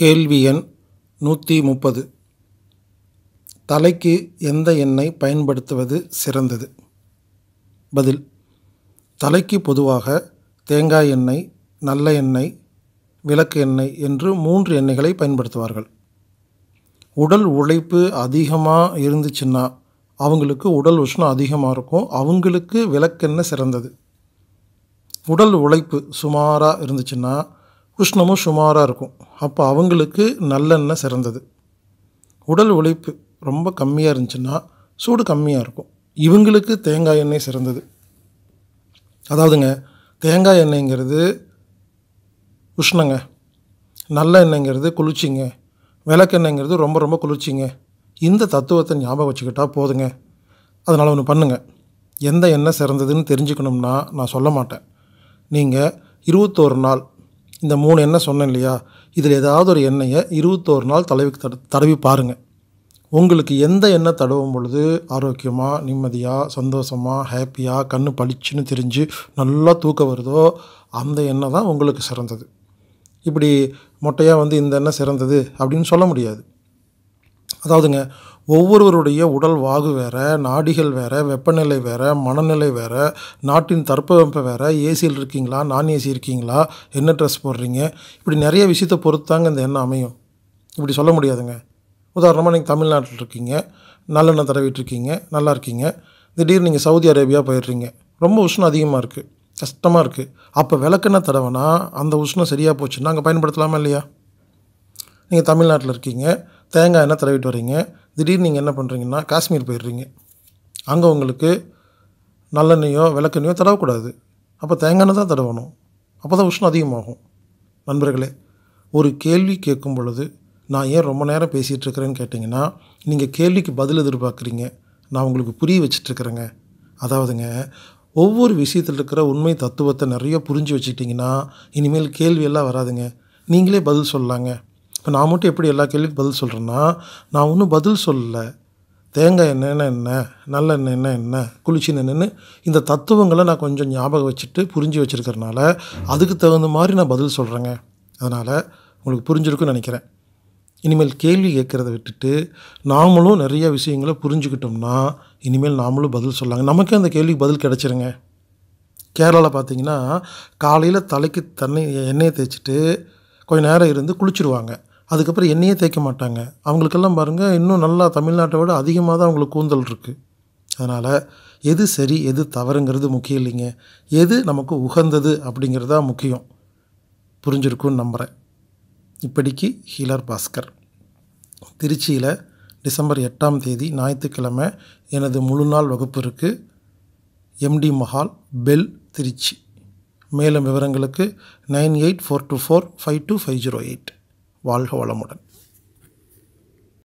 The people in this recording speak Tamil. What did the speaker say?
கேள்வி எண் நூற்றி முப்பது தலைக்கு எந்த எண்ணெய் பயன்படுத்துவது சிறந்தது பதில் தலைக்கு பொதுவாக தேங்காய் எண்ணெய் நல்ல எண்ணெய் விளக்கு எண்ணெய் என்று மூன்று எண்ணெய்களை பயன்படுத்துவார்கள் உடல் உழைப்பு அதிகமாக இருந்துச்சுன்னா அவங்களுக்கு உடல் உஷ்ணம் அதிகமாக இருக்கும் அவங்களுக்கு விளக்கெண்ணெய் சிறந்தது உடல் உழைப்பு சுமாராக இருந்துச்சுன்னா உஷ்ணமும் சுமாராக இருக்கும் அப்போ அவங்களுக்கு நல்லெண்ணெய் சிறந்தது உடல் உழைப்பு ரொம்ப கம்மியாக இருந்துச்சுன்னா சூடு கம்மியாக இருக்கும் இவங்களுக்கு தேங்காய் எண்ணெய் சிறந்தது அதாவதுங்க தேங்காய் எண்ணெய்ங்கிறது உஷ்ணங்க நல்ல எண்ணெய்ங்கிறது குளிர்ச்சிங்க விளக்கெண்ணெய்ங்கிறது ரொம்ப ரொம்ப குளிர்ச்சிங்க இந்த தத்துவத்தை ஞாபகம் வச்சுக்கிட்டால் போதுங்க அதனால் ஒன்று பண்ணுங்கள் எந்த எண்ணெய் சிறந்ததுன்னு தெரிஞ்சுக்கணும்னா நான் சொல்ல மாட்டேன் நீங்கள் இருபத்தோரு நாள் இந்த மூணு எண்ணெய் சொன்னேன் இல்லையா இதில் ஏதாவது ஒரு எண்ணெயை இருபத்தோரு நாள் தலைவிக்கு தட தடவி பாருங்கள் உங்களுக்கு எந்த எண்ணெய் தடவும் பொழுது ஆரோக்கியமாக நிம்மதியாக சந்தோஷமாக ஹாப்பியாக கண் பளிச்சுன்னு தெரிஞ்சு நல்லா தூக்கம் வருதோ அந்த எண்ணெய் தான் உங்களுக்கு சிறந்தது இப்படி மொட்டையாக வந்து இந்த எண்ணெய் சிறந்தது அப்படின்னு சொல்ல முடியாது அதாவதுங்க ஒவ்வொருவருடைய உடல் வாகு வேறு நாடிகள் வேறு வெப்பநிலை வேறு மனநிலை வேறு நாட்டின் தட்பவெப்பம் வேறு ஏசியில் இருக்கீங்களா நான் ஏசி இருக்கீங்களா என்ன ட்ரெஸ் போடுறீங்க இப்படி நிறைய விஷயத்தை பொறுத்து தாங்க இந்த எண்ணம் அமையும் இப்படி சொல்ல முடியாதுங்க உதாரணமாக நீங்கள் தமிழ்நாட்டில் இருக்கீங்க நல்லெண்ணெய் தடவிட்டு இருக்கீங்க நல்லா இருக்கீங்க திடீர்னு நீங்கள் சவுதி அரேபியா போயிடுறீங்க ரொம்ப உஷ்ணம் அதிகமாக இருக்குது கஷ்டமாக இருக்குது அப்போ விளக்கெண்ணெய் தடவைனா அந்த உஷ்ணம் சரியாக போச்சுன்னா அங்கே பயன்படுத்தலாமா இல்லையா நீங்கள் தமிழ்நாட்டில் இருக்கீங்க தேங்காய் எண்ணெய் தடவிட்டு வரீங்க திடீர்னு நீங்கள் என்ன பண்ணுறீங்கன்னா காஷ்மீர் போயிடுறீங்க அங்கே உங்களுக்கு நல்லெண்ணெயோ விளக்கெண்ணையோ தடவக்கூடாது அப்போ தேங்காய் தான் தடவணும் அப்போ தான் உஷ்ணம் அதிகமாகும் நண்பர்களே ஒரு கேள்வி கேட்கும் பொழுது நான் ஏன் ரொம்ப நேரம் பேசிகிட்டு இருக்கிறேன்னு கேட்டிங்கன்னா நீங்கள் கேள்விக்கு பதில் எதிர்பார்க்குறீங்க நான் உங்களுக்கு புரிய வச்சிட்ருக்குறேங்க அதாவதுங்க ஒவ்வொரு விஷயத்தில் இருக்கிற உண்மை தத்துவத்தை நிறைய புரிஞ்சு வச்சுட்டிங்கன்னா இனிமேல் கேள்வியெல்லாம் வராதுங்க நீங்களே பதில் சொல்லலாங்க இப்போ நான் மட்டும் எப்படி எல்லா கேள்விக்கும் பதில் சொல்கிறேன்னா நான் ஒன்றும் பதில் சொல்லலை தேங்காய் என்னென்ன என்ன நல்லெண்ணெய் என்ன என்ன குளிச்சு என்னென்னு இந்த தத்துவங்களை நான் கொஞ்சம் ஞாபகம் வச்சுட்டு புரிஞ்சு வச்சுருக்கறனால அதுக்கு தகுந்த மாதிரி நான் பதில் சொல்கிறேங்க அதனால் உங்களுக்கு புரிஞ்சிருக்குன்னு நினைக்கிறேன் இனிமேல் கேள்வி கேட்குறத விட்டுட்டு நாமளும் நிறைய விஷயங்களை புரிஞ்சுக்கிட்டோம்னா இனிமேல் நாமளும் பதில் சொல்லாங்க நமக்கே அந்த கேள்விக்கு பதில் கிடச்சிருங்க கேரளாவில் பார்த்தீங்கன்னா காலையில் தலைக்கு தண்ணி எண்ணெயை தேய்ச்சிட்டு கொஞ்சம் நேரம் இருந்து குளிச்சுருவாங்க அதுக்கப்புறம் என்னையே தேய்க்க மாட்டாங்க அவங்களுக்கெல்லாம் பாருங்கள் இன்னும் நல்லா தமிழ்நாட்டை விட அதிகமாக தான் அவங்களுக்கு கூந்தல் இருக்குது அதனால் எது சரி எது தவறுங்கிறது முக்கியம் இல்லைங்க எது நமக்கு உகந்தது அப்படிங்கிறது தான் முக்கியம் புரிஞ்சிருக்கும்னு நம்புகிறேன் இப்படிக்கு ஹீலர் பாஸ்கர் திருச்சியில் டிசம்பர் எட்டாம் தேதி ஞாயிற்றுக்கிழமை எனது முழு நாள் வகுப்பு இருக்குது எம்டி மஹால் பெல் திருச்சி மேலும் விவரங்களுக்கு nine eight four two four five two five zero eight வாழ்க வளமுடன்